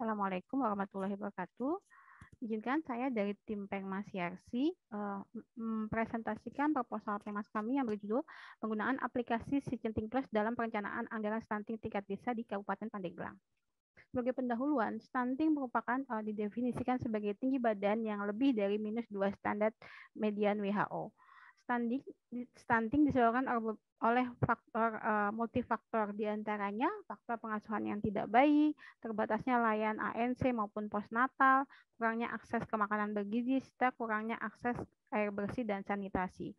Assalamualaikum warahmatullahi wabarakatuh. Izinkan saya dari tim Pengmas Yarsi uh, eh, presentasikan proposal Pengmas kami yang berjudul penggunaan aplikasi Sijenting Plus dalam perencanaan anggaran stunting tingkat desa di Kabupaten Pandeglang. Sebagai pendahuluan, stunting merupakan uh, didefinisikan sebagai tinggi badan yang lebih dari minus dua standar median WHO stunting, stunting disebabkan oleh faktor uh, multifaktor diantaranya faktor pengasuhan yang tidak baik, terbatasnya layan ANC maupun postnatal, kurangnya akses ke makanan bergizi, serta kurangnya akses air bersih dan sanitasi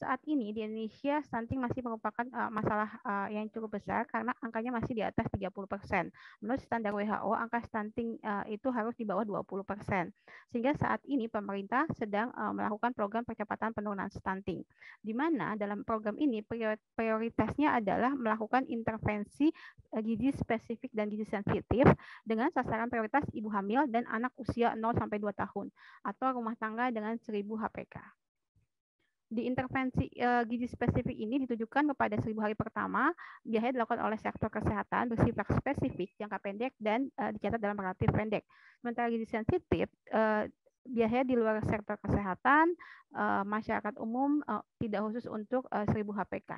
saat ini di Indonesia stunting masih merupakan uh, masalah uh, yang cukup besar karena angkanya masih di atas 30 persen. Menurut standar WHO, angka stunting uh, itu harus di bawah 20 persen. Sehingga saat ini pemerintah sedang uh, melakukan program percepatan penurunan stunting. Di mana dalam program ini prioritasnya adalah melakukan intervensi uh, gizi spesifik dan gizi sensitif dengan sasaran prioritas ibu hamil dan anak usia 0 sampai 2 tahun atau rumah tangga dengan 1000 HPK di intervensi e, gizi spesifik ini ditujukan kepada seribu hari pertama, biasanya dilakukan oleh sektor kesehatan bersifat spesifik, jangka pendek, dan e, dicatat dalam relatif pendek. Sementara gizi sensitif e, biasanya di luar sektor kesehatan, e, masyarakat umum e, tidak khusus untuk e, 1000 HPK.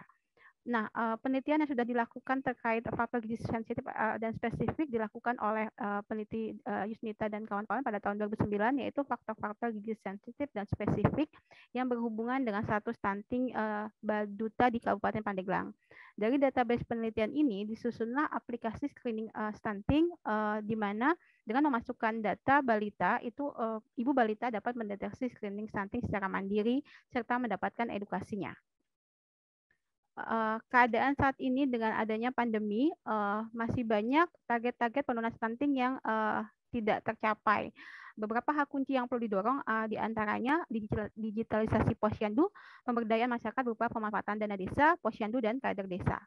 Nah, uh, penelitian yang sudah dilakukan terkait faktor gizi sensitif uh, dan spesifik dilakukan oleh uh, peneliti uh, Yusnita dan kawan-kawan pada tahun 2009 yaitu faktor-faktor gizi sensitif dan spesifik yang berhubungan dengan status stunting uh, Baduta di Kabupaten Pandeglang. Dari database penelitian ini disusunlah aplikasi screening uh, stunting uh, di mana dengan memasukkan data balita itu uh, ibu balita dapat mendeteksi screening stunting secara mandiri serta mendapatkan edukasinya uh, keadaan saat ini dengan adanya pandemi uh, masih banyak target-target penurunan stunting yang uh, tidak tercapai. Beberapa hak kunci yang perlu didorong uh, diantaranya digitalisasi posyandu, pemberdayaan masyarakat berupa pemanfaatan dana desa, posyandu, dan kader desa.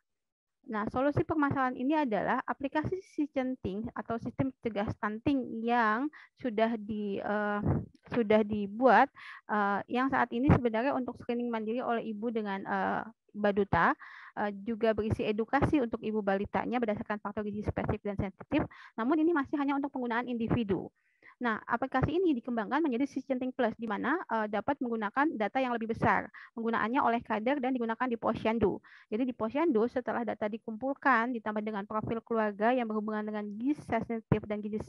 Nah, solusi permasalahan ini adalah aplikasi stunting atau sistem cegah stunting yang sudah di uh, sudah dibuat uh, yang saat ini sebenarnya untuk screening mandiri oleh ibu dengan uh, Baduta uh, juga berisi edukasi untuk ibu balitanya berdasarkan faktor gizi spesifik dan sensitif, namun ini masih hanya untuk penggunaan individu. Nah, aplikasi ini dikembangkan menjadi Systenting Plus, di mana uh, dapat menggunakan data yang lebih besar. Penggunaannya oleh kader dan digunakan di posyandu. Jadi di posyandu, setelah data dikumpulkan, ditambah dengan profil keluarga yang berhubungan dengan gizi sensitif dan gizi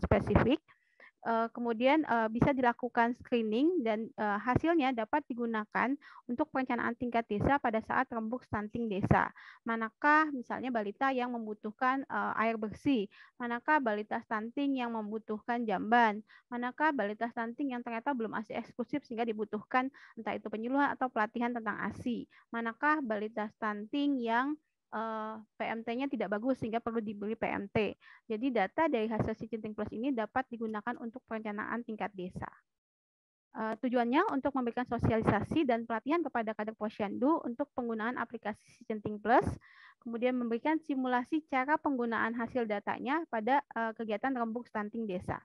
spesifik, Eh, kemudian uh, bisa dilakukan screening dan uh, hasilnya dapat digunakan untuk perencanaan tingkat desa pada saat rembuk stunting desa. Manakah misalnya balita yang membutuhkan uh, air bersih, manakah balita stunting yang membutuhkan jamban, manakah balita stunting yang ternyata belum ASI eksklusif sehingga dibutuhkan entah itu penyuluhan atau pelatihan tentang ASI, manakah balita stunting yang Eh, PMT-nya tidak bagus sehingga perlu dibeli PMT. Jadi data dari hasil Cinting Plus ini dapat digunakan untuk perencanaan tingkat desa. Eh, tujuannya untuk memberikan sosialisasi dan pelatihan kepada kader posyandu untuk penggunaan aplikasi Cinting Plus, kemudian memberikan simulasi cara penggunaan hasil datanya pada eh, kegiatan rembuk stunting desa.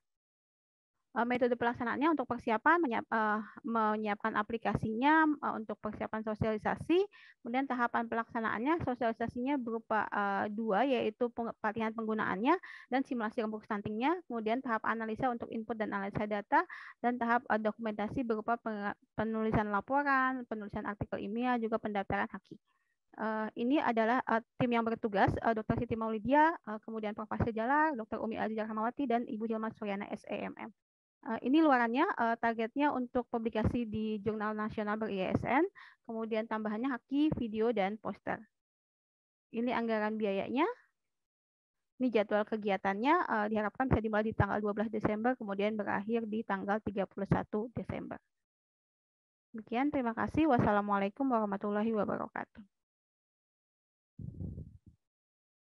Eh, metode pelaksanaannya untuk persiapan menyiap, uh, eh, menyiapkan aplikasinya uh, untuk persiapan sosialisasi kemudian tahapan pelaksanaannya sosialisasinya berupa uh, dua yaitu pelatihan penggunaannya dan simulasi rembuk stuntingnya kemudian tahap analisa untuk input dan analisa data dan tahap uh, dokumentasi berupa penulisan laporan penulisan artikel ilmiah juga pendaftaran haki Uh, ini adalah uh, tim yang bertugas uh, Dr. Siti Maulidia, uh, kemudian Prof. Jalar, Dr. Umi Aziz Rahmawati, dan Ibu Hilma Suryana SEMM. Uh, ini luarannya uh, targetnya untuk publikasi di jurnal nasional ber-ISN, kemudian tambahannya haki, video, dan poster. Ini anggaran biayanya. Ini jadwal kegiatannya uh, diharapkan bisa dimulai di tanggal 12 Desember, kemudian berakhir di tanggal 31 Desember. Demikian, terima kasih. Wassalamualaikum warahmatullahi wabarakatuh.